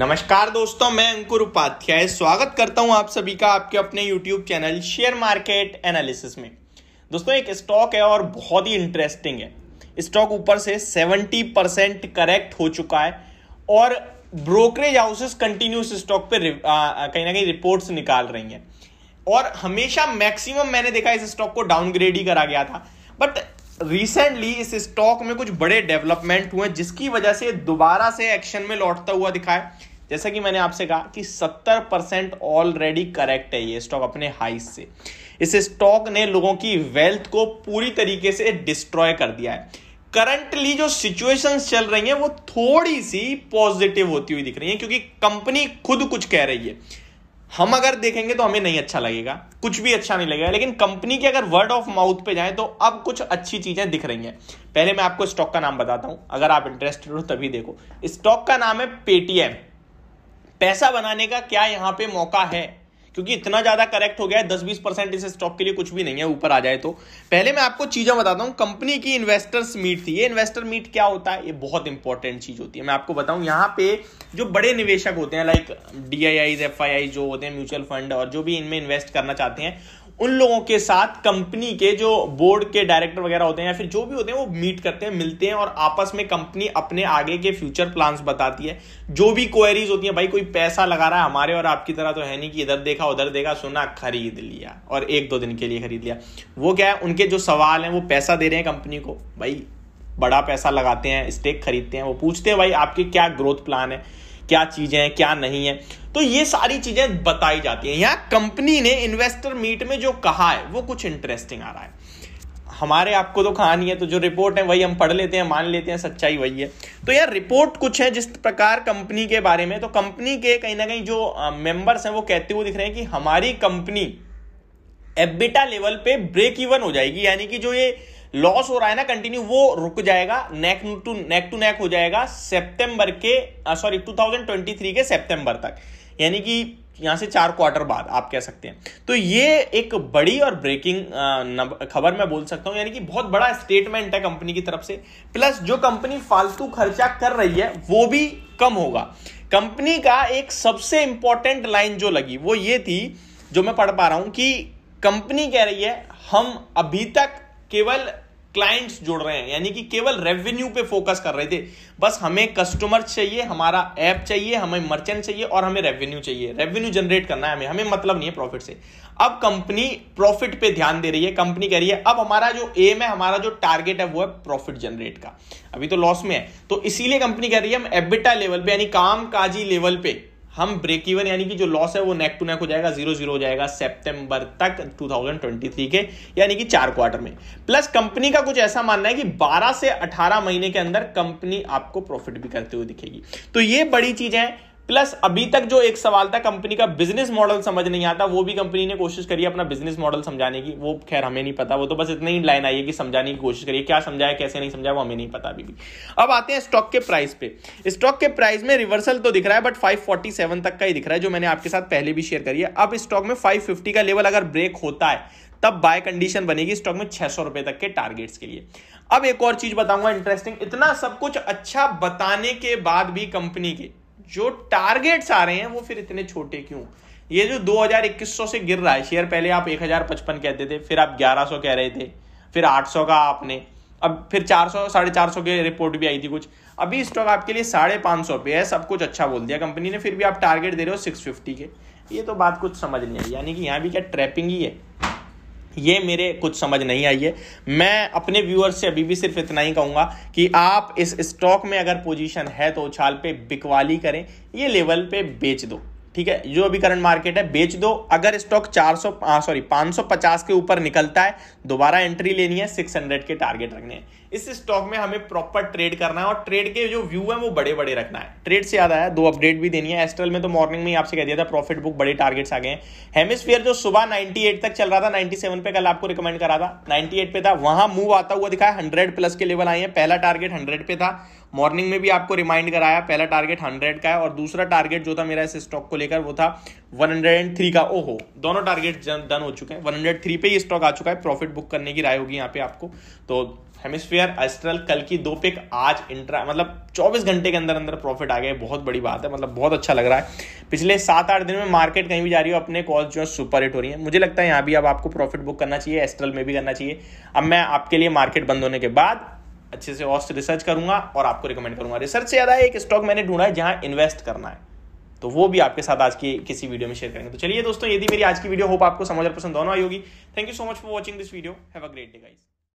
नमस्कार दोस्तों मैं अंकुर उपाध्याय स्वागत करता हूं आप सभी का आपके अपने YouTube channel share market analysis में दोस्तों एक स्टॉक है और बहुत ही इंटरेस्टिंग है स्टॉक ऊपर से 70 परसेंट करेक्ट हो चुका है और ब्रोकरेज हाउसेस कंटिन्यूस स्टॉक पे कहीं ना कहीं रिपोर्ट्स निकाल रही हैं और हमेशा मैक्सिमम मैंने देखा इस स्टॉक को डाउनग्रेड ही करा गया था बट रिसेंटली इस स्टॉक में कुछ बड़े डेवलपमेंट हुए जिसकी वजह से दोबारा से एक्शन में लौटता हुआ दिखा है जैसा कि मैंने आपसे कहा कि 70 परसेंट ऑलरेडी करेक्ट है ये स्टॉक अपने हाई से इस स्टॉक ने लोगों की वेल्थ को पूरी तरीके से डिस्ट्रॉय कर दिया है करंटली जो सिचुएशन चल रही है वो थोड़ी सी पॉजिटिव होती हुई दिख रही है क्योंकि कंपनी खुद कुछ कह रही है हम अगर देखेंगे तो हमें नहीं अच्छा लगेगा कुछ भी अच्छा नहीं लगेगा लेकिन कंपनी के अगर वर्ड ऑफ माउथ पे जाएं तो अब कुछ अच्छी चीजें दिख रही हैं पहले मैं आपको स्टॉक का नाम बताता हूं अगर आप इंटरेस्टेड हो तभी देखो स्टॉक का नाम है पेटीएम पैसा बनाने का क्या यहां पे मौका है क्योंकि इतना ज्यादा करेक्ट हो गया है दस बीस परसेंट इस स्टॉक के लिए कुछ भी नहीं है ऊपर आ जाए तो पहले मैं आपको चीजें बताता हूं कंपनी की इन्वेस्टर्स मीट थी ये इन्वेस्टर मीट क्या होता है ये बहुत इंपॉर्टेंट चीज होती है मैं आपको बताऊं यहाँ पे जो बड़े निवेशक होते हैं like D I I F I I जो होते हैं म्यूचुअल फंड और जो भी इनमें इन्वेस्ट करना चाहते हैं उन लोगों के साथ कंपनी के जो बोर्ड के डायरेक्टर वगैरह होते हैं या फिर जो भी होते हैं वो मीट करते हैं मिलते हैं और आपस में कंपनी अपने आगे के फ्यूचर प्लान्स बताती है जो भी क्वेरीज होती है भाई कोई पैसा लगा रहा है हमारे और आपकी तरह तो है नहीं कि इधर देखा उधर देखा सुना खरीद लिया और एक दो दिन के लिए खरीद लिया वो क्या है उनके जो सवाल हैं वो पैसा दे रहे हैं कंपनी को भाई बड़ा पैसा लगाते हैं स्टेक खरीदते हैं वो पूछते हैं भाई आपके क्या ग्रोथ प्लान है क्या चीजें हैं क्या नहीं है तो ये सारी चीजें बताई जाती हैं यहाँ कंपनी ने इन्वेस्टर मीट में जो कहा है वो कुछ इंटरेस्टिंग आ रहा है हमारे आपको तो कहानी है तो जो रिपोर्ट है वही हम पढ़ लेते हैं मान लेते हैं सच्चाई वही है तो यार रिपोर्ट कुछ है जिस प्रकार कंपनी के बारे में तो कंपनी के कहीं ना कहीं जो मेंबर्स हैं वो कहते हुए दिख रहे हैं कि हमारी कंपनी एबिटा लेवल पे ब्रेक इवन हो जाएगी यानी कि जो ये लॉस हो रहा है ना कंटिन्यू वो रुक जाएगा neck to neck to neck हो जाएगा सितंबर के सॉरी uh, 2023 के सितंबर तक यानी कि यहां से चार क्वार्टर बाद आप कह सकते हैं तो ये एक बड़ी और uh, ब्रेकिंग खबर मैं बोल सकता हूं यानी कि बहुत बड़ा स्टेटमेंट है कंपनी की तरफ से प्लस जो कंपनी फालतू खर्चा कर रही है वो भी कम होगा कंपनी का एक सबसे इंपॉर्टेंट लाइन जो लगी वो ये थी जो मैं पढ़ पा रहा हूं कि कंपनी कह रही है हम अभी तक केवल क्लाइंट्स जुड़ रहे हैं यानी कि केवल रेवेन्यू पे फोकस कर रहे थे बस हमें कस्टमर चाहिए हमारा ऐप चाहिए हमें मर्चेंट चाहिए और हमें रेवेन्यू चाहिए रेवेन्यू जनरेट करना है हमें हमें मतलब नहीं है प्रॉफिट से अब कंपनी प्रॉफिट पे ध्यान दे रही है कंपनी कह रही है अब हमारा जो एम है हमारा जो टारगेट है वो है प्रॉफिट जनरेट का अभी तो लॉस में है तो इसीलिए कंपनी कह रही है हम एबिटा लेवल पे यानी कामकाजी लेवल पे हम ब्रेक इवन यानी कि जो लॉस है वो नेक टू नेक हो जाएगा जीरो जीरो हो जाएगा सितंबर तक 2023 के यानी कि चार क्वार्टर में प्लस कंपनी का कुछ ऐसा मानना है कि 12 से 18 महीने के अंदर कंपनी आपको प्रॉफिट भी करते हुए दिखेगी तो ये बड़ी चीज है प्लस अभी तक जो एक सवाल था कंपनी का बिजनेस मॉडल समझ नहीं आता वो भी कंपनी ने कोशिश करी अपना बिजनेस मॉडल समझाने की वो खैर हमें नहीं पता वो तो बस इतनी ही लाइन आई है कि समझाने की कोशिश करिए क्या समझाया कैसे नहीं समझाया वो हमें नहीं पता अभी भी अब आते हैं स्टॉक के प्राइस पे स्टॉक के प्राइस में रिवर्सल तो दिख रहा है बट फाइव तक का ही दिख रहा है जो मैंने आपके साथ पहले भी शेयर करी है अब स्टॉक में फाइव का लेवल अगर ब्रेक होता है तब बाय कंडीशन बनेगी स्टॉक में छह सौ रुपए तक के टारगेट्स के लिए अब एक और चीज बताऊंगा इंटरेस्टिंग इतना सब कुछ अच्छा बताने के बाद भी कंपनी के जो टारगेट्स आ रहे हैं वो फिर इतने छोटे क्यों ये जो 2100 से गिर रहा है शेयर पहले आप 1055 कहते थे फिर आप 1100 कह रहे थे फिर 800 का आपने अब फिर 400 साढ़े चार सौ की रिपोर्ट भी आई थी कुछ अभी स्टॉक आपके लिए साढ़े पांच सौ पे है सब कुछ अच्छा बोल दिया कंपनी ने फिर भी आप टारगेट दे रहे हो सिक्स फिफ्टी के ये तो बात कुछ समझ नहीं आई यानी कि यहाँ भी क्या ट्रैपिंग ही है ये मेरे कुछ समझ नहीं आई है मैं अपने व्यूअर्स से अभी भी सिर्फ इतना ही कहूँगा कि आप इस स्टॉक में अगर पोजीशन है तो उछाल पे बिकवाली करें ये लेवल पे बेच दो ठीक है जो अभी करंट मार्केट है बेच दो अगर स्टॉक 400 सॉरी 550 के ऊपर निकलता है दोबारा एंट्री लेनी है 600 के टारगेट रखने हैं इस स्टॉक में हमें प्रॉपर ट्रेड करना है और ट्रेड के जो व्यू है वो बड़े बड़े रखना है ट्रेड से याद आया दो अपडेट भी देनी है एस्ट्रल में तो मॉर्निंग में ही आपसे कह दिया था प्रॉफिट बुक बड़े टारगेट्स आ गए हैं हेमिसफेयर जो सुबह 98 तक चल रहा था 97 पे कल आपको रिकमेंड करा था नाइनटी पे था वहां मूव आता हुआ दिखाया हंड्रेड प्लस के लेवल आए हैं पहला टारगेट हंड्रेड पे था मॉर्निंग में भी आपको रिमाइंड कराया पहला टारगेट हंड्रेड का है और दूसरा टारगेट जो था मेरा इस स्टॉक को लेकर वो था वन का ओहो दोनों टारगेट डन हो चुके हैं वन पे ही स्टॉक आ चुका है प्रॉफिट बुक करने की राय होगी यहाँ पे आपको तो हेमिस्फीयर एस्ट्रल कल की दो पिक आज इंट्रा मतलब 24 घंटे के अंदर अंदर प्रॉफिट आ गए बहुत बड़ी बात है मतलब बहुत अच्छा लग रहा है पिछले सात आठ दिन में मार्केट कहीं भी जा रही हो अपने कॉल जो है सुपर हिट हो रही है मुझे लगता है यहाँ भी अब आपको प्रॉफिट बुक करना चाहिए एस्ट्रल में भी करना चाहिए अब मैं आपके लिए मार्केट बंद होने के बाद अच्छे से ऑस्ट रिसर्च करूंगा और आपको रिकमेंड करूंगा रिसर्च से ज़्यादा एक स्टॉक मैंने ढूंढा है जहां इन्वेस्ट करना है तो वो भी आपके साथ आज की किसी वीडियो में शेयर करेंगे तो चलिए दोस्तों यदि मेरी आज की वीडियो होप आपको समझ पसंद दोनों आई होगी thank you so much for watching this video have a great day guys